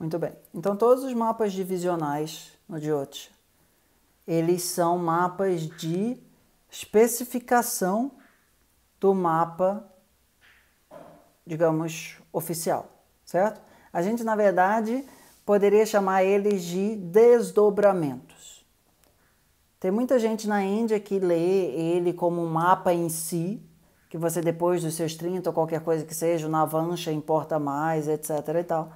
Muito bem. Então todos os mapas divisionais no Jyotish, eles são mapas de especificação do mapa, digamos, oficial, certo? A gente, na verdade, poderia chamar eles de desdobramentos. Tem muita gente na Índia que lê ele como um mapa em si, que você depois dos seus 30 ou qualquer coisa que seja, o Navancha importa mais, etc e tal.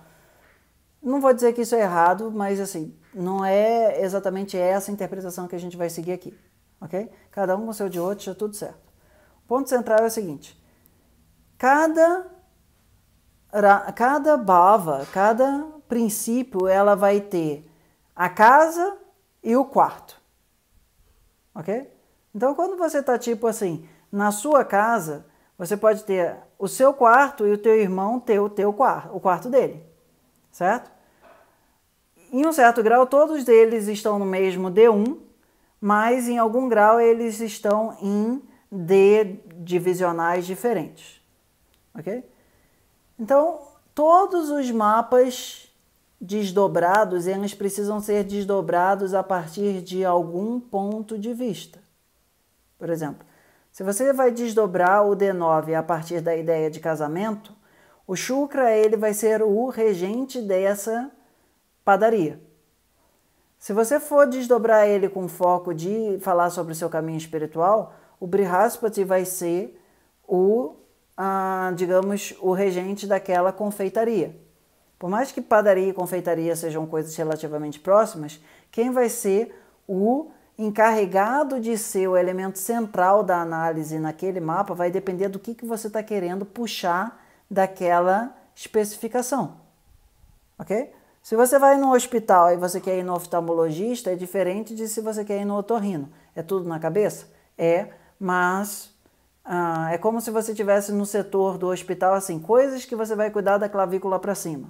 Não vou dizer que isso é errado, mas assim, não é exatamente essa interpretação que a gente vai seguir aqui, ok? Cada um com seu de outro, está tudo certo. O ponto central é o seguinte: cada cada bava, cada princípio, ela vai ter a casa e o quarto, ok? Então, quando você está tipo assim na sua casa, você pode ter o seu quarto e o teu irmão ter o teu quarto, o quarto dele certo? Em um certo grau, todos eles estão no mesmo D1, mas em algum grau eles estão em D divisionais diferentes, ok? Então, todos os mapas desdobrados, eles precisam ser desdobrados a partir de algum ponto de vista. Por exemplo, se você vai desdobrar o D9 a partir da ideia de casamento, o Shukra ele vai ser o regente dessa padaria. Se você for desdobrar ele com foco de falar sobre o seu caminho espiritual, o Brihaspati vai ser o, ah, digamos, o regente daquela confeitaria. Por mais que padaria e confeitaria sejam coisas relativamente próximas, quem vai ser o encarregado de ser o elemento central da análise naquele mapa vai depender do que, que você está querendo puxar daquela especificação. Ok? Se você vai no hospital e você quer ir no oftalmologista, é diferente de se você quer ir no otorrino. É tudo na cabeça? É, mas ah, é como se você tivesse no setor do hospital assim, coisas que você vai cuidar da clavícula para cima,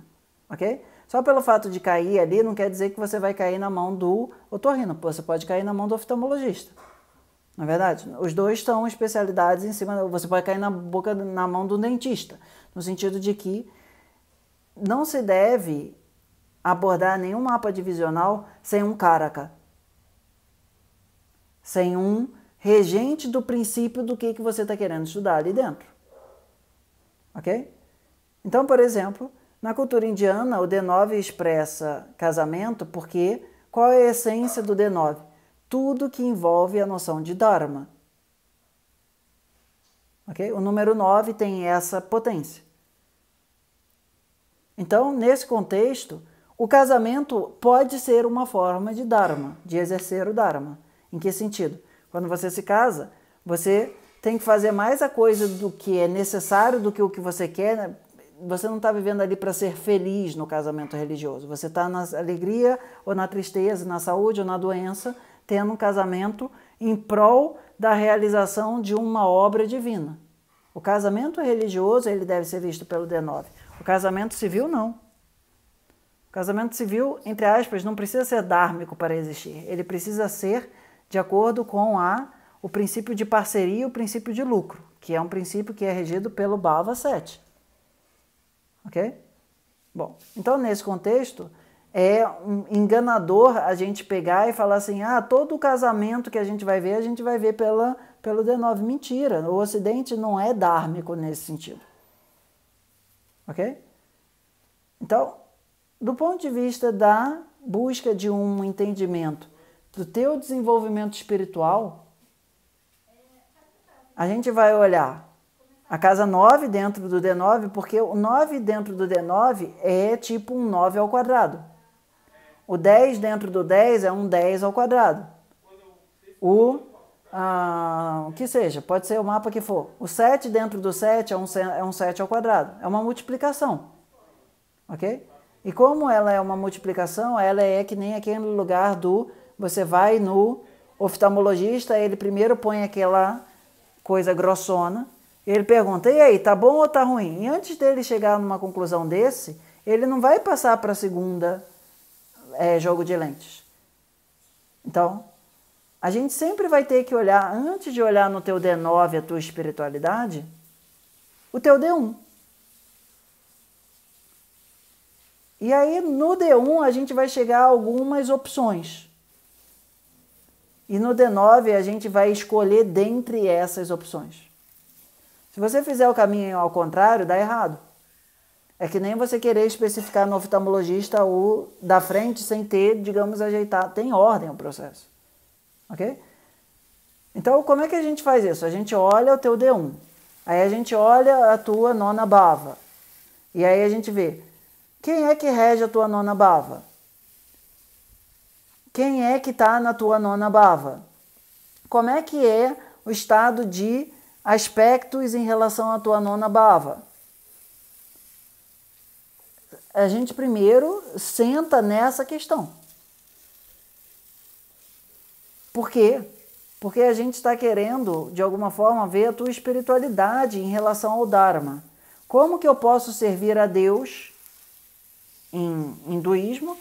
ok? Só pelo fato de cair ali não quer dizer que você vai cair na mão do otorrino, você pode cair na mão do oftalmologista. Na é verdade, os dois estão especialidades em cima. Você pode cair na boca, na mão do dentista, no sentido de que não se deve abordar nenhum mapa divisional sem um caraca, sem um regente do princípio do que, que você está querendo estudar ali dentro. Ok? Então, por exemplo, na cultura indiana, o D9 expressa casamento porque qual é a essência do D9? tudo que envolve a noção de Dharma. Okay? O número 9 tem essa potência. Então, nesse contexto, o casamento pode ser uma forma de Dharma, de exercer o Dharma. Em que sentido? Quando você se casa, você tem que fazer mais a coisa do que é necessário do que o que você quer. Né? Você não está vivendo ali para ser feliz no casamento religioso. Você está na alegria ou na tristeza, na saúde ou na doença tendo um casamento em prol da realização de uma obra divina. O casamento religioso ele deve ser visto pelo D9. O casamento civil não. O casamento civil, entre aspas, não precisa ser dármico para existir. Ele precisa ser de acordo com a o princípio de parceria e o princípio de lucro, que é um princípio que é regido pelo Bava 7. OK? Bom, então nesse contexto, é um enganador a gente pegar e falar assim: ah, todo casamento que a gente vai ver, a gente vai ver pela, pelo D9. Mentira, o Ocidente não é dármico nesse sentido. Ok? Então, do ponto de vista da busca de um entendimento do teu desenvolvimento espiritual, a gente vai olhar a casa 9 dentro do D9, porque o 9 dentro do D9 é tipo um 9 ao quadrado. O 10 dentro do 10 é um 10 ao quadrado. O ah, que seja, pode ser o mapa que for. O 7 dentro do 7 é um, é um 7 ao quadrado. É uma multiplicação. Ok? E como ela é uma multiplicação, ela é que nem aquele lugar do. Você vai no oftalmologista, ele primeiro põe aquela coisa grossona, ele pergunta: e aí, tá bom ou tá ruim? E antes dele chegar numa conclusão desse, ele não vai passar para a segunda é, jogo de lentes. Então, a gente sempre vai ter que olhar, antes de olhar no teu D9 a tua espiritualidade, o teu D1. E aí no D1 a gente vai chegar a algumas opções. E no D9 a gente vai escolher dentre essas opções. Se você fizer o caminho ao contrário, dá errado. É que nem você querer especificar no oftalmologista o da frente sem ter, digamos, ajeitar. Tem ordem o processo. Ok? Então, como é que a gente faz isso? A gente olha o teu D1. Aí a gente olha a tua nona bava. E aí a gente vê. Quem é que rege a tua nona bava? Quem é que está na tua nona bava? Como é que é o estado de aspectos em relação à tua nona bava? a gente primeiro senta nessa questão. Por quê? Porque a gente está querendo, de alguma forma, ver a tua espiritualidade em relação ao Dharma. Como que eu posso servir a Deus em hinduísmo?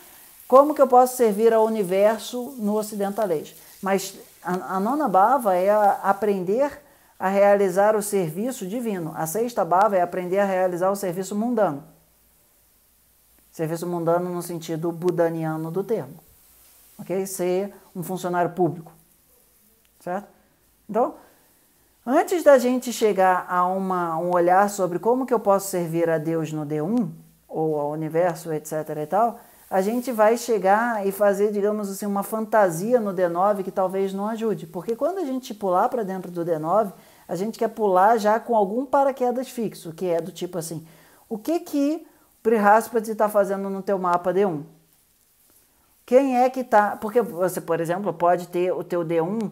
Como que eu posso servir ao universo no ocidentalês? Mas a, nona bhava é aprender a realizar o serviço divino. A sexta bhava é aprender a realizar o serviço mundano. Serviço mundano no sentido budaniano do termo. Ok? Ser um funcionário público. Certo? Então, antes da gente chegar a uma, um olhar sobre como que eu posso servir a Deus no D1, ou ao universo, etc e tal, a gente vai chegar e fazer, digamos assim, uma fantasia no D9 que talvez não ajude. Porque quando a gente pular para dentro do D9, a gente quer pular já com algum paraquedas fixo, que é do tipo assim, o que que pre está fazendo no teu mapa D1? Quem é que está... Porque você, por exemplo, pode ter o teu D1,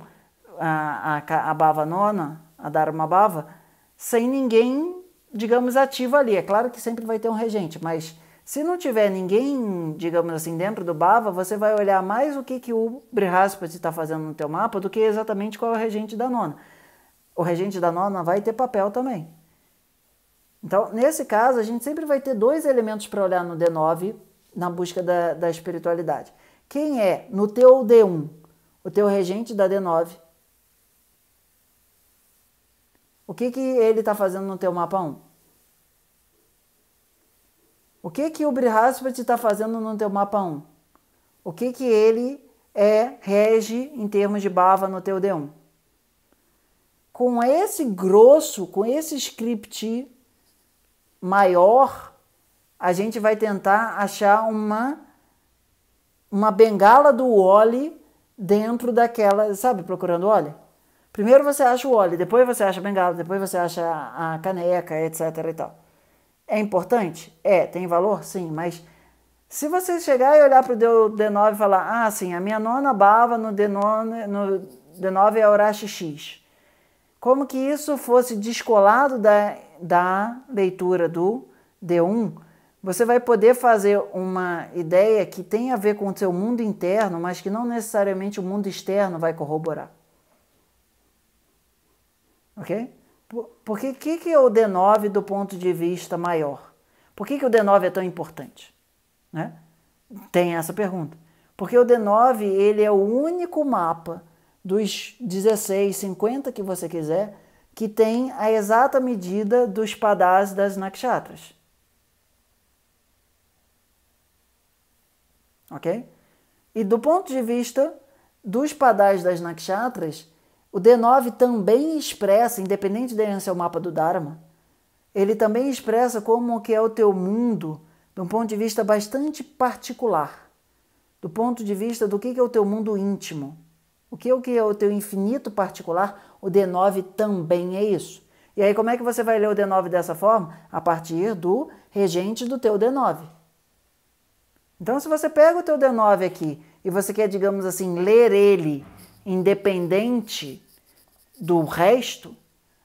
a, a, a bava nona, a Dharma bava, sem ninguém, digamos, ativo ali. É claro que sempre vai ter um regente, mas se não tiver ninguém, digamos assim, dentro do bava, você vai olhar mais o que, que o Brihaspati está fazendo no teu mapa do que exatamente qual é o regente da nona. O regente da nona vai ter papel também. Então, nesse caso, a gente sempre vai ter dois elementos para olhar no D9 na busca da, da espiritualidade. Quem é no teu D1 o teu regente da D9? O que, que ele está fazendo no teu mapa 1? O que, que o Brihaspati está fazendo no teu mapa 1? O que, que ele é rege em termos de bava no teu D1? Com esse grosso, com esse script maior, a gente vai tentar achar uma uma bengala do Wally dentro daquela, sabe, procurando Wally. Primeiro você acha o Wally, depois você acha a bengala, depois você acha a caneca, etc e tal. É importante? É, tem valor? Sim, mas se você chegar e olhar para o D9 e falar, ah, sim, a minha nona bava no D9, no D9 é Horace X. Como que isso fosse descolado da da leitura do D1, você vai poder fazer uma ideia que tem a ver com o seu mundo interno, mas que não necessariamente o mundo externo vai corroborar. Ok? Porque o que, que é o D9 do ponto de vista maior? Por que, que o D9 é tão importante? Né? Tem essa pergunta. Porque o D9 ele é o único mapa dos 16, 50 que você quiser que tem a exata medida dos padás das nakshatras. Ok? E do ponto de vista dos padás das nakshatras, o D9 também expressa, independente de ser o mapa do Dharma, ele também expressa como que é o teu mundo de um ponto de vista bastante particular, do ponto de vista do que é o teu mundo íntimo, o que é o que é o teu infinito particular, o D9 também é isso. E aí como é que você vai ler o D9 dessa forma? A partir do regente do teu D9. Então se você pega o teu D9 aqui e você quer, digamos assim, ler ele independente do resto,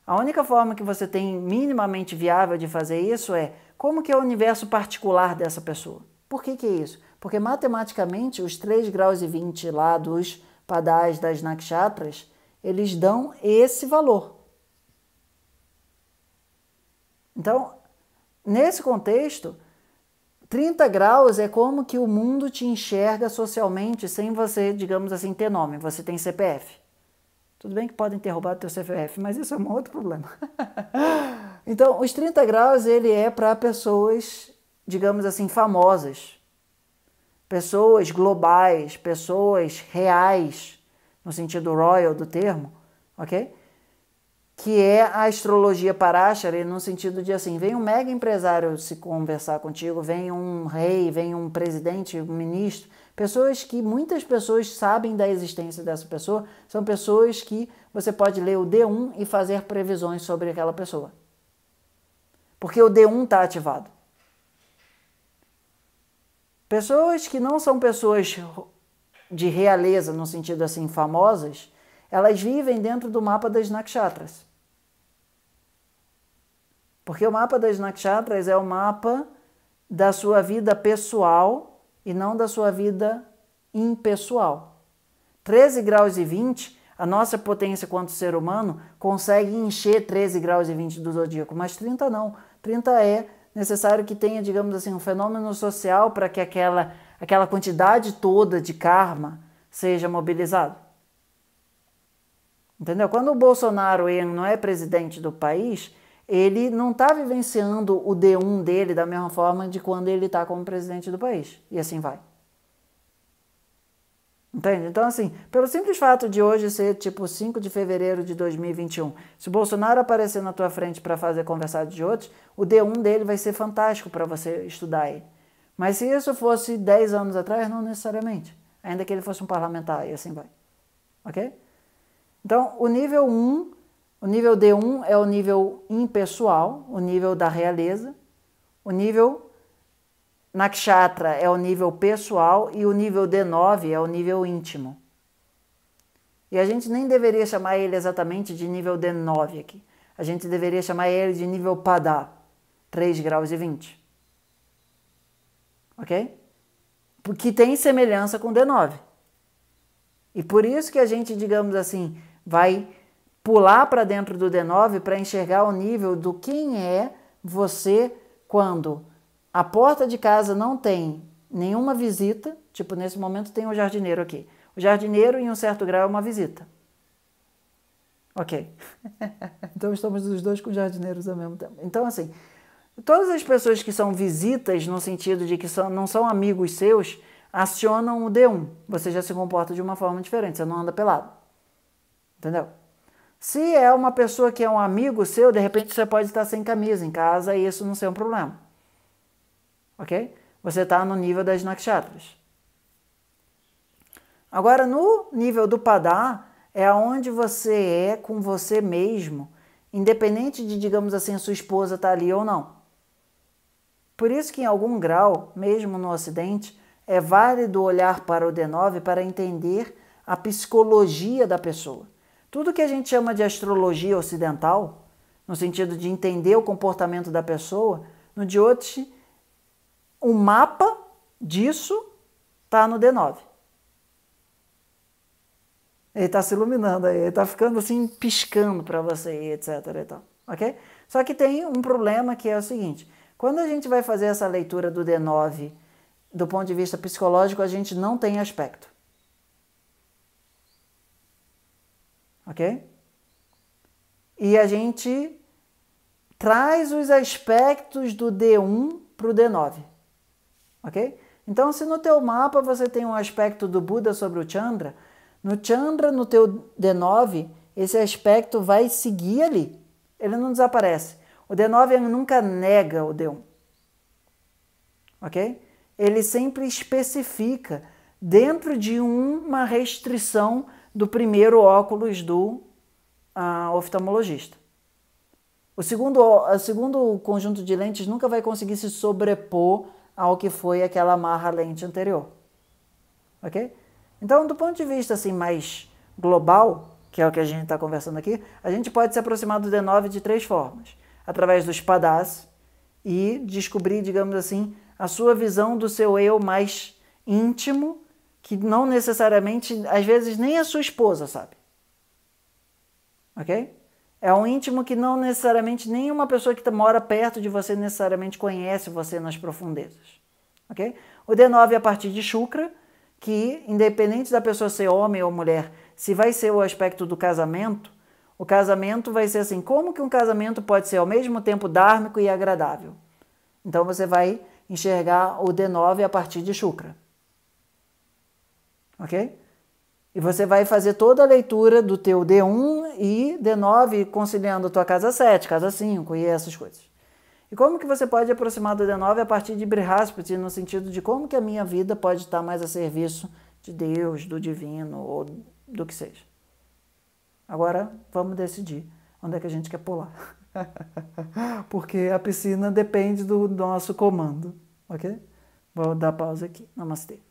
a única forma que você tem minimamente viável de fazer isso é como que é o universo particular dessa pessoa. Por que, que é isso? Porque matematicamente os 3 graus e 20 lá dos padais das nakshatras eles dão esse valor. Então, nesse contexto, 30 graus é como que o mundo te enxerga socialmente sem você, digamos assim, ter nome. Você tem CPF. Tudo bem que podem ter roubado teu CPF, mas isso é um outro problema. então, os 30 graus ele é para pessoas, digamos assim, famosas, pessoas globais, pessoas reais no sentido royal do termo, ok? Que é a astrologia parashara, no sentido de assim, vem um mega empresário se conversar contigo, vem um rei, vem um presidente, um ministro, pessoas que muitas pessoas sabem da existência dessa pessoa, são pessoas que você pode ler o D1 e fazer previsões sobre aquela pessoa. Porque o D1 está ativado. Pessoas que não são pessoas de realeza, no sentido assim, famosas, elas vivem dentro do mapa das nakshatras. Porque o mapa das nakshatras é o mapa da sua vida pessoal e não da sua vida impessoal. 13 graus e 20, a nossa potência quanto ser humano consegue encher 13 graus e 20 do zodíaco, mas 30 não. 30 é necessário que tenha, digamos assim, um fenômeno social para que aquela aquela quantidade toda de karma seja mobilizado. Entendeu? Quando o Bolsonaro ele não é presidente do país, ele não está vivenciando o D1 dele da mesma forma de quando ele está como presidente do país. E assim vai. Entende? Então, assim, pelo simples fato de hoje ser tipo 5 de fevereiro de 2021, se o Bolsonaro aparecer na tua frente para fazer conversar de outros, o D1 dele vai ser fantástico para você estudar ele. Mas se isso fosse 10 anos atrás, não necessariamente. Ainda que ele fosse um parlamentar e assim vai. Ok? Então, o nível 1, o nível D1 é o nível impessoal, o nível da realeza. O nível nakshatra é o nível pessoal e o nível D9 é o nível íntimo. E a gente nem deveria chamar ele exatamente de nível D9 aqui. A gente deveria chamar ele de nível Padá, 3 graus e 20 ok? Porque tem semelhança com D9. E por isso que a gente, digamos assim, vai pular para dentro do D9 para enxergar o nível do quem é você quando a porta de casa não tem nenhuma visita, tipo nesse momento tem um jardineiro aqui. O jardineiro, em um certo grau, é uma visita. Ok. então estamos os dois com jardineiros ao mesmo tempo. Então, assim, todas as pessoas que são visitas, no sentido de que são, não são amigos seus, acionam o D1. Você já se comporta de uma forma diferente, você não anda pelado. Entendeu? Se é uma pessoa que é um amigo seu, de repente você pode estar sem camisa em casa e isso não ser um problema. Ok? Você está no nível das nakshatras. Agora, no nível do padá, é onde você é com você mesmo, independente de, digamos assim, a sua esposa estar tá ali ou não. Por isso que, em algum grau, mesmo no Ocidente, é válido olhar para o D9 para entender a psicologia da pessoa. Tudo que a gente chama de astrologia ocidental, no sentido de entender o comportamento da pessoa, no Jyotish, o mapa disso está no D9. Ele está se iluminando aí, ele está ficando assim, piscando para você, etc. E tal, ok? Só que tem um problema que é o seguinte: quando a gente vai fazer essa leitura do D9, do ponto de vista psicológico, a gente não tem aspecto. Ok? E a gente traz os aspectos do D1 para o D9. Ok? Então, se no teu mapa você tem um aspecto do Buda sobre o Chandra, no Chandra, no teu D9, esse aspecto vai seguir ali. Ele não desaparece. O D9 nunca nega o D1. Ok? Ele sempre especifica dentro de uma restrição do primeiro óculos do uh, oftalmologista. O segundo, o segundo conjunto de lentes nunca vai conseguir se sobrepor ao que foi aquela marra lente anterior. Ok? Então, do ponto de vista assim, mais global, que é o que a gente está conversando aqui, a gente pode se aproximar do D9 de três formas através dos padás e descobrir, digamos assim, a sua visão do seu eu mais íntimo, que não necessariamente, às vezes, nem a sua esposa sabe. Ok? É um íntimo que não necessariamente nenhuma pessoa que tá, mora perto de você necessariamente conhece você nas profundezas. Ok? O D9 é a partir de Shukra, que independente da pessoa ser homem ou mulher, se vai ser o aspecto do casamento, o casamento vai ser assim: como que um casamento pode ser ao mesmo tempo dármico e agradável? Então você vai enxergar o D9 a partir de Shukra. Ok? E você vai fazer toda a leitura do teu D1 e D9, conciliando a tua casa 7, casa 5 e essas coisas. E como que você pode aproximar do D9 a partir de Brihaspati, no sentido de como que a minha vida pode estar mais a serviço de Deus, do divino ou do que seja. Agora vamos decidir onde é que a gente quer pular. Porque a piscina depende do nosso comando, ok? Vou dar pausa aqui. Namastê.